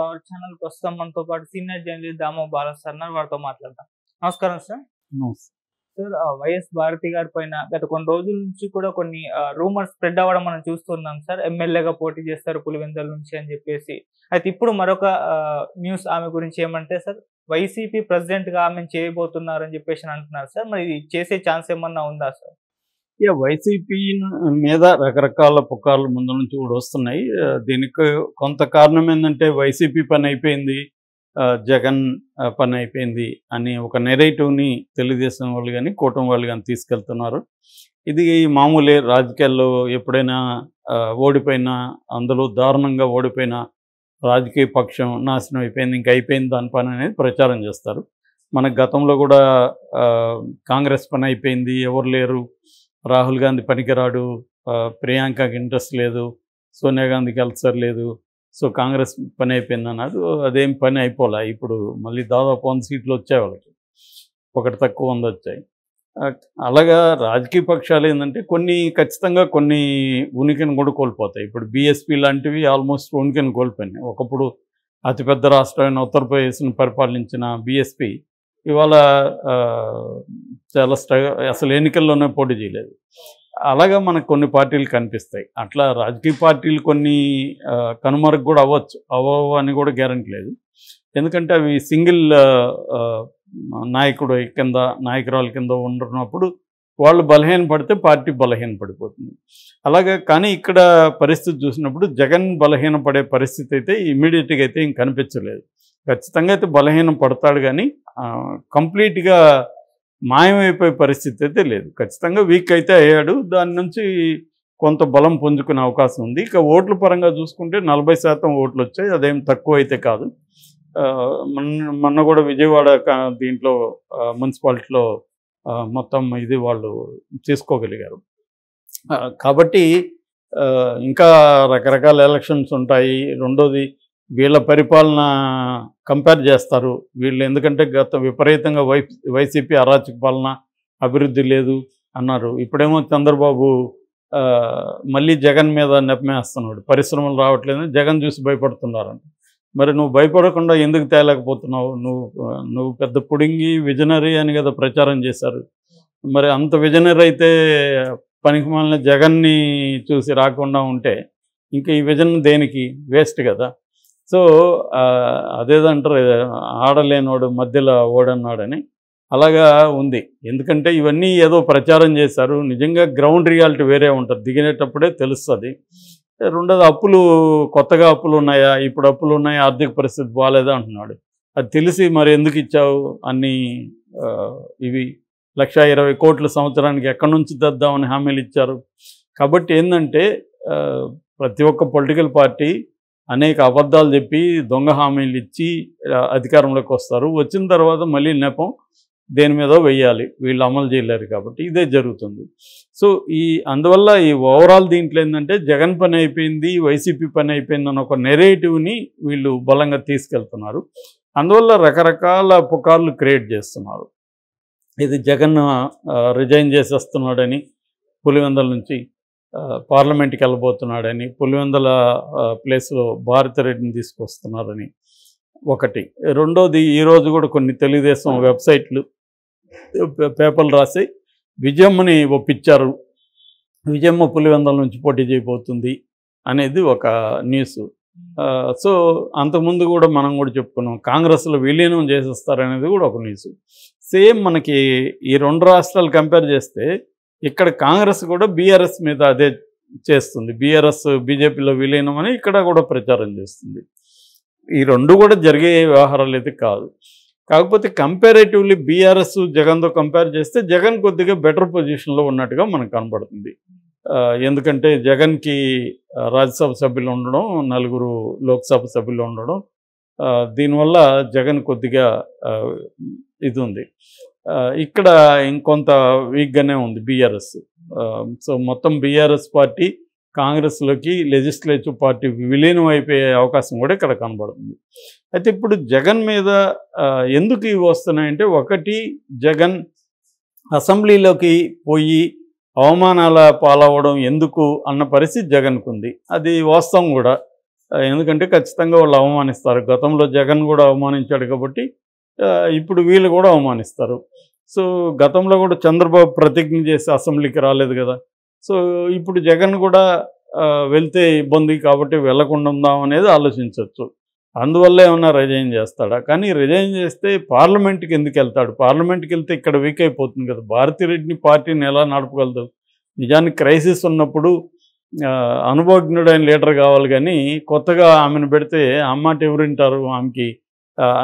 our channel ప్రస్తుతం మనతో పాటు సీనియర్ జర్నలిస్ట్ దామో బాలస్ అన్నారు వారితో మాట్లాడతాం నమస్కారం సార్ సార్ వైఎస్ భారతి గారి పైన గత కొన్ని రోజుల నుంచి కూడా కొన్ని రూమర్స్ స్ప్రెడ్ అవ్వడం మనం చూస్తున్నాం సార్ ఎమ్మెల్యేగా పోటీ చేస్తారు పులివెందుల నుంచి అని చెప్పేసి అయితే ఇప్పుడు మరొక న్యూస్ ఆమె గురించి ఏమంటే సార్ వైసీపీ ప్రెసిడెంట్ గా ఆమె చేయబోతున్నారు అని చెప్పేసి అంటున్నారు సార్ మరి చేసే ఛాన్స్ ఏమన్నా ఉందా సార్ ఇక వైసీపీ మీద రకరకాల పుకార్లు ముందు నుంచి కూడా వస్తున్నాయి దీనికి కొంత కారణం ఏంటంటే వైసీపీ పని అయిపోయింది జగన్ పని అయిపోయింది అని ఒక నెరేటివ్ని తెలుగుదేశం వాళ్ళు కానీ కూటమి వాళ్ళు కానీ తీసుకెళ్తున్నారు ఇది మామూలే రాజకీయాల్లో ఎప్పుడైనా ఓడిపోయినా అందులో దారుణంగా ఓడిపోయిన రాజకీయ పక్షం నాశనం అయిపోయింది ఇంకా అయిపోయింది దాని పని అనేది ప్రచారం చేస్తారు మనకు గతంలో కూడా కాంగ్రెస్ పని అయిపోయింది ఎవరు లేరు రాహుల్ గాంధీ పనికిరాడు ప్రియాంకకి ఇంట్రెస్ట్ లేదు సోనియా గాంధీకి అల్సర్ లేదు సో కాంగ్రెస్ పని అయిపోయింది అన్నారు అదేం పని అయిపోలే ఇప్పుడు మళ్ళీ దాదాపు వంద సీట్లు వచ్చాయి వాళ్ళకి ఒకటి తక్కువ వంద వచ్చాయి అలాగా రాజకీయ పక్షాలు ఏంటంటే కొన్ని ఖచ్చితంగా కొన్ని ఉనికిని కూడా కోల్పోతాయి ఇప్పుడు బీఎస్పీ లాంటివి ఆల్మోస్ట్ ఉనికిని కోల్పోయినాయి ఒకప్పుడు అతిపెద్ద రాష్ట్రమైన ఉత్తరప్రదేశ్ను పరిపాలించిన బీఎస్పీ ఇవాళ చాలా స్ట్రగ అసలు ఎన్నికల్లోనే పోటీ చేయలేదు అలాగా మనకు కొన్ని పార్టీలు కనిపిస్తాయి అట్లా రాజకీయ పార్టీలు కొన్ని కనుమరుగు కూడా అవ్వచ్చు అవ్వవు అని కూడా గ్యారంటీ లేదు ఎందుకంటే అవి సింగిల్ నాయకుడు కింద నాయకురాలు కింద ఉండనప్పుడు వాళ్ళు బలహీన పడితే పార్టీ బలహీన పడిపోతుంది అలాగే కానీ ఇక్కడ పరిస్థితి చూసినప్పుడు జగన్ బలహీన పడే పరిస్థితి అయితే ఇమీడియట్గా అయితే ఇంక కనిపించలేదు ఖచ్చితంగా అయితే బలహీనం పడతాడు కానీ కంప్లీట్గా మాయమైపోయే పరిస్థితి అయితే లేదు ఖచ్చితంగా వీక్ అయితే అయ్యాడు దాని నుంచి కొంత బలం పుంజుకునే అవకాశం ఉంది ఇక ఓట్ల పరంగా చూసుకుంటే నలభై శాతం ఓట్లు వచ్చాయి అదేం తక్కువ అయితే కాదు మొన్న కూడా విజయవాడ దీంట్లో మున్సిపాలిటీలో మొత్తం ఇది వాళ్ళు తీసుకోగలిగారు కాబట్టి ఇంకా రకరకాల ఎలక్షన్స్ ఉంటాయి రెండోది వీళ్ళ పరిపాలన కంపేర్ చేస్తారు వీళ్ళు ఎందుకంటే గత విపరీతంగా వై వైసీపీ అరాచక పాలన అభివృద్ధి లేదు అన్నారు ఇప్పుడేమో చంద్రబాబు మళ్ళీ జగన్ మీద నెప్పమేస్తున్నాడు పరిశ్రమలు రావట్లేదని జగన్ చూసి భయపడుతున్నారంట మరి నువ్వు భయపడకుండా ఎందుకు తేలేకపోతున్నావు నువ్వు నువ్వు పెద్ద పుడింగి విజనరీ అని కదా ప్రచారం చేశారు మరి అంత విజనరీ అయితే పనికి మాలిన జగన్ని చూసి రాకుండా ఉంటే ఇంకా ఈ విజన్ దేనికి వేస్ట్ కదా సో అదేదంటారు ఆడలేనోడు మధ్యలో ఓడన్నాడని అలాగా ఉంది ఎందుకంటే ఇవన్నీ ఏదో ప్రచారం చేశారు నిజంగా గ్రౌండ్ రియాలిటీ వేరే ఉంటుంది దిగినేటప్పుడే తెలుస్తుంది రెండోది అప్పులు కొత్తగా అప్పులు ఉన్నాయా ఇప్పుడు అప్పులు ఉన్నాయా ఆర్థిక పరిస్థితి బాగాలేదా అంటున్నాడు అది తెలిసి మరి ఎందుకు ఇచ్చావు అన్ని ఇవి లక్ష ఇరవై కోట్ల సంవత్సరానికి ఎక్కడి నుంచి తెద్దామని హామీలు ఇచ్చారు కాబట్టి ఏంటంటే ప్రతి ఒక్క పొలిటికల్ పార్టీ అనేక అబద్ధాలు చెప్పి దొంగ హామీలు ఇచ్చి అధికారంలోకి వస్తారు వచ్చిన తర్వాత మళ్ళీ నెపం దేని మీద వెయ్యాలి వీళ్ళు అమలు చేయలేరు కాబట్టి ఇదే జరుగుతుంది సో ఈ అందువల్ల ఈ ఓవరాల్ దీంట్లో ఏంటంటే జగన్ పని అయిపోయింది వైసీపీ పని అయిపోయింది అన్న ఒక నెరేటివ్ని వీళ్ళు బలంగా తీసుకెళ్తున్నారు అందువల్ల రకరకాల పుకార్లు క్రియేట్ చేస్తున్నారు ఇది జగన్ రిజైన్ చేసేస్తున్నాడని పులివెందల నుంచి పార్లమెంట్కి వెళ్ళబోతున్నాడని పులివెందల ప్లేస్లో భారతిరెడ్డిని తీసుకొస్తున్నారని ఒకటి రెండోది ఈరోజు కూడా కొన్ని తెలుగుదేశం వెబ్సైట్లు పేపర్లు రాసి విజయమ్మని ఒప్పించారు విజయమ్మ పులివెందల నుంచి పోటీ చేయబోతుంది అనేది ఒక న్యూస్ సో అంతకుముందు కూడా మనం కూడా చెప్పుకున్నాం కాంగ్రెస్లో విలీనం చేసేస్తారనేది కూడా ఒక న్యూస్ సేమ్ మనకి ఈ రెండు రాష్ట్రాలు కంపేర్ చేస్తే ఇక్కడ కాంగ్రెస్ కూడా బీఆర్ఎస్ మీద అదే చేస్తుంది బీఆర్ఎస్ బీజేపీలో విలీనం అని ఇక్కడ కూడా ప్రచారం చేస్తుంది ఈ రెండు కూడా జరిగే వ్యవహారాలు అయితే కాదు కాకపోతే కంపారేటివ్లీ బీఆర్ఎస్ జగన్తో కంపేర్ చేస్తే జగన్ కొద్దిగా బెటర్ పొజిషన్లో ఉన్నట్టుగా మనకు కనబడుతుంది ఎందుకంటే జగన్కి రాజ్యసభ సభ్యులు ఉండడం నలుగురు లోక్సభ సభ్యులు ఉండడం దీనివల్ల జగన్ కొద్దిగా ఇది ఉంది ఇక్కడ ఇంకొంత వీక్గానే ఉంది బీఆర్ఎస్ సో మొత్తం బీఆర్ఎస్ పార్టీ కాంగ్రెస్లోకి లెజిస్లేటివ్ పార్టీ విలీనం అయిపోయే అవకాశం కూడా ఇక్కడ కనబడుతుంది అయితే ఇప్పుడు జగన్ మీద ఎందుకు ఇవి వస్తున్నాయంటే ఒకటి జగన్ అసెంబ్లీలోకి పోయి అవమానాల పాలవడం ఎందుకు అన్న పరిస్థితి జగన్కు ఉంది అది వాస్తవం కూడా ఎందుకంటే ఖచ్చితంగా వాళ్ళు అవమానిస్తారు గతంలో జగన్ కూడా అవమానించాడు కాబట్టి ఇప్పుడు వీళ్ళు కూడా అవమానిస్తారు సో గతంలో కూడా చంద్రబాబు ప్రతిజ్ఞ చేసి అసెంబ్లీకి రాలేదు కదా సో ఇప్పుడు జగన్ కూడా వెళ్తే ఇబ్బంది కాబట్టి వెళ్లకుండా ఉందాం అనేది ఆలోచించవచ్చు అందువల్ల ఏమన్నా రిజైన్ చేస్తాడా కానీ రిజైన్ చేస్తే పార్లమెంట్కి ఎందుకు వెళ్తాడు పార్లమెంట్కి వెళ్తే ఇక్కడ వీక్ అయిపోతుంది కదా భారతిరెడ్డిని పార్టీని ఎలా నడపగలదు నిజానికి క్రైసిస్ ఉన్నప్పుడు అనుభవజ్ఞుడైన లీడర్ కావాలి కానీ కొత్తగా ఆమెను పెడితే అమ్మాట ఎవరింటారు ఆమెకి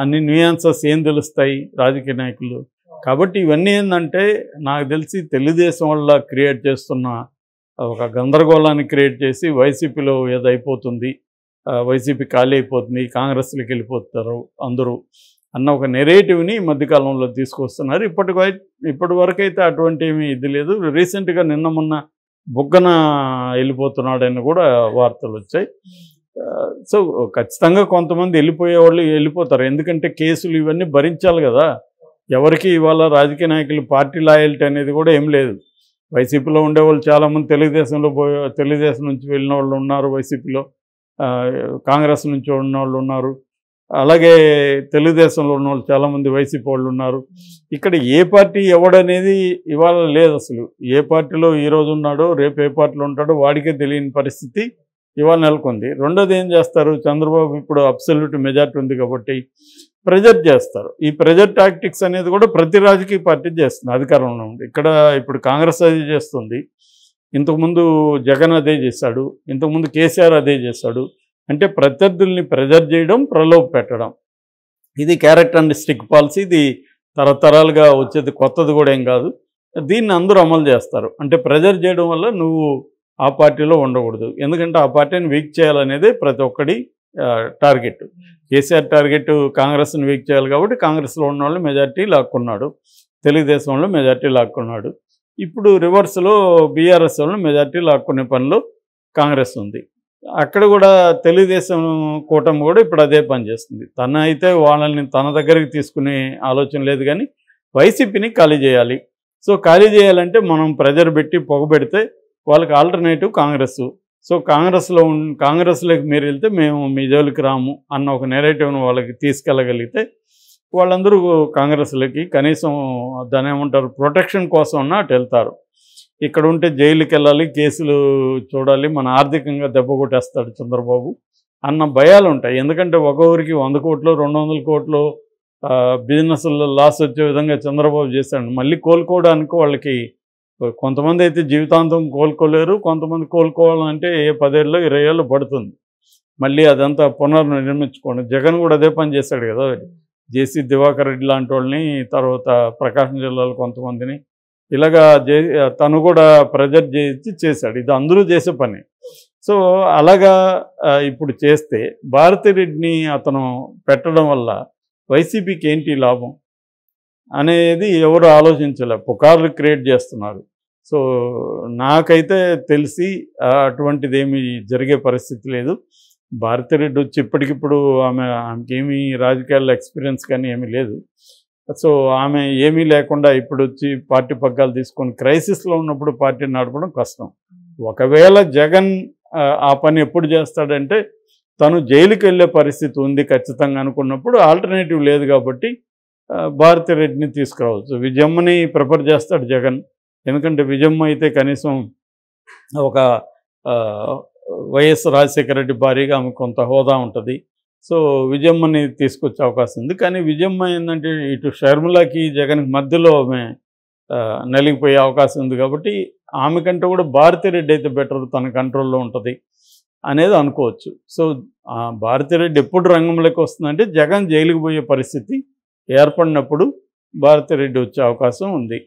అన్ని న్యూయాన్సెస్ ఏం తెలుస్తాయి రాజకీయ నాయకులు కాబట్టి ఇవన్నీ ఏంటంటే నాకు తెలిసి తెలుగుదేశం వల్ల క్రియేట్ చేస్తున్న ఒక గందరగోళాన్ని క్రియేట్ చేసి వైసీపీలో ఏదో అయిపోతుంది వైసీపీ ఖాళీ అయిపోతుంది కాంగ్రెస్లకు వెళ్ళిపోతారు అందరూ అన్న ఒక నెరేటివ్ని మధ్యకాలంలో తీసుకొస్తున్నారు ఇప్పటి ఇప్పటి వరకైతే అటువంటి ఏమీ ఇది లేదు రీసెంట్గా నిన్న మొన్న బుగ్గన వెళ్ళిపోతున్నాడని కూడా వార్తలు వచ్చాయి సో ఖచ్చితంగా కొంతమంది వెళ్ళిపోయే వాళ్ళు వెళ్ళిపోతారు ఎందుకంటే కేసులు ఇవన్నీ భరించాలి కదా ఎవరికి ఇవాళ రాజకీయ నాయకులు పార్టీ లాయల్టీ అనేది కూడా ఏం లేదు వైసీపీలో ఉండేవాళ్ళు చాలామంది తెలుగుదేశంలో పోయే తెలుగుదేశం నుంచి వెళ్ళిన వాళ్ళు ఉన్నారు వైసీపీలో కాంగ్రెస్ నుంచి ఉన్న వాళ్ళు ఉన్నారు అలాగే తెలుగుదేశంలో ఉన్న వాళ్ళు చాలామంది వైసీపీ వాళ్ళు ఉన్నారు ఇక్కడ ఏ పార్టీ ఎవడనేది ఇవాళ లేదు అసలు ఏ పార్టీలో ఈరోజు ఉన్నాడో రేపు ఏ పార్టీలో ఉంటాడో వాడికే తెలియని పరిస్థితి ఇవాళ నెలకొంది రెండోది ఏం చేస్తారు చంద్రబాబు ఇప్పుడు అబ్సల్యూట్ మెజార్టీ ఉంది కాబట్టి ప్రెజర్ చేస్తారు ఈ ప్రెజర్ టాక్టిక్స్ అనేది కూడా ప్రతి రాజకీయ పార్టీ చేస్తుంది అధికారంలో ఉంది ఇక్కడ ఇప్పుడు కాంగ్రెస్ అది చేస్తుంది ఇంతకుముందు జగన్ అదే చేశాడు ఇంతకుముందు కేసీఆర్ అదే చేశాడు అంటే ప్రత్యర్థుల్ని ప్రెజర్ చేయడం ప్రలోభ పెట్టడం ఇది క్యారెక్టర్ అండ్ స్టిక్ పాలసీ ఇది తరతరాలుగా వచ్చేది కొత్తది కూడా ఏం కాదు దీన్ని అందరూ అమలు చేస్తారు అంటే ప్రెజర్ చేయడం వల్ల నువ్వు ఆ పార్టీలో ఉండకూడదు ఎందుకంటే ఆ పార్టీని వీక్ చేయాలనేదే ప్రతి ఒక్కటి టార్గెట్ కేసీఆర్ టార్గెట్ కాంగ్రెస్ని వీక్ చేయాలి కాబట్టి కాంగ్రెస్లో ఉన్న వాళ్ళు మెజార్టీ లాక్కున్నాడు తెలుగుదేశంలో మెజార్టీ లాక్కున్నాడు ఇప్పుడు రివర్స్లో బీఆర్ఎస్ వాళ్ళు మెజార్టీ లాక్కునే పనిలో కాంగ్రెస్ ఉంది అక్కడ కూడా తెలుగుదేశం కూటమి కూడా ఇప్పుడు అదే పని చేస్తుంది తన అయితే వాళ్ళని తన దగ్గరికి తీసుకునే ఆలోచన లేదు కానీ వైసీపీని ఖాళీ చేయాలి సో ఖాళీ చేయాలంటే మనం ప్రెజర్ పెట్టి పొగబెడితే వాళ్ళకి ఆల్టర్నేటివ్ కాంగ్రెస్ సో కాంగ్రెస్లో కాంగ్రెస్లోకి మీరు వెళ్తే మేము మీ జోలికి రాము అన్న ఒక నెరేటివ్ను వాళ్ళకి తీసుకెళ్ళగలిగితే వాళ్ళందరూ కాంగ్రెస్లకి కనీసం దాని ఏమంటారు ప్రొటెక్షన్ కోసం అటు వెళ్తారు ఇక్కడ ఉంటే జైలుకి వెళ్ళాలి కేసులు చూడాలి మన ఆర్థికంగా దెబ్బ కొట్టేస్తాడు చంద్రబాబు అన్న భయాలు ఉంటాయి ఎందుకంటే ఒక ఊరికి వంద కోట్లు రెండు వందల కోట్లు బిజినెస్లో లాస్ వచ్చే విధంగా చంద్రబాబు చేశాడు మళ్ళీ కోలుకోవడానికి వాళ్ళకి కొంతమంది అయితే జీవితాంతం కోలుకోలేరు కొంతమంది కోలుకోవాలంటే ఏ పదేళ్ళు ఇరవై ఏళ్ళు పడుతుంది మళ్ళీ అదంతా పునర్నిర్మించుకోండి జగన్ కూడా అదే పని చేశాడు కదా జేసీ దివాకర్ రెడ్డి లాంటి వాళ్ళని తర్వాత ప్రకాశం జిల్లాలో కొంతమందిని ఇలాగా జే తను కూడా ప్రజర్ చేసి చేశాడు ఇది అందరూ చేసే పని సో అలాగా ఇప్పుడు చేస్తే భారతిరెడ్డిని అతను పెట్టడం వల్ల వైసీపీకి ఏంటి లాభం అనేది ఎవరు ఆలోచించలే పుకార్లు క్రియేట్ చేస్తున్నారు సో నాకైతే తెలిసి అటువంటిది ఏమి జరిగే పరిస్థితి లేదు భారతిరెడ్డి వచ్చి ఇప్పటికిప్పుడు ఆమె ఏమీ రాజకీయాల్లో ఎక్స్పీరియన్స్ కానీ ఏమీ లేదు సో ఆమె ఏమీ లేకుండా ఇప్పుడు వచ్చి పార్టీ పగ్గాలు తీసుకొని క్రైసిస్లో ఉన్నప్పుడు పార్టీని నడపడం కష్టం ఒకవేళ జగన్ ఆ పని ఎప్పుడు చేస్తాడంటే తను జైలుకి వెళ్ళే పరిస్థితి ఉంది ఖచ్చితంగా అనుకున్నప్పుడు ఆల్టర్నేటివ్ లేదు కాబట్టి భారతిరెడ్డిని తీసుకురావచ్చు విజయమ్మని ప్రిఫర్ చేస్తాడు జగన్ ఎందుకంటే విజమ్మ అయితే కనీసం ఒక వైఎస్ రాజశేఖర రెడ్డి భారీగా ఆమె కొంత హోదా ఉంటుంది సో విజయమ్మని తీసుకొచ్చే అవకాశం ఉంది కానీ విజయమ్మ ఏంటంటే ఇటు షర్మిలాకి జగన్కి మధ్యలో ఆమె నలిగిపోయే అవకాశం ఉంది కాబట్టి ఆమె కంటే కూడా భారతిరెడ్డి అయితే బెటర్ తన కంట్రోల్లో ఉంటుంది అనేది అనుకోవచ్చు సో భారతిరెడ్డి ఎప్పుడు రంగంలోకి వస్తుందంటే జగన్ జైలుకు పోయే పరిస్థితి ఏర్పడినప్పుడు భారతిరెడ్డి వచ్చే అవకాశం ఉంది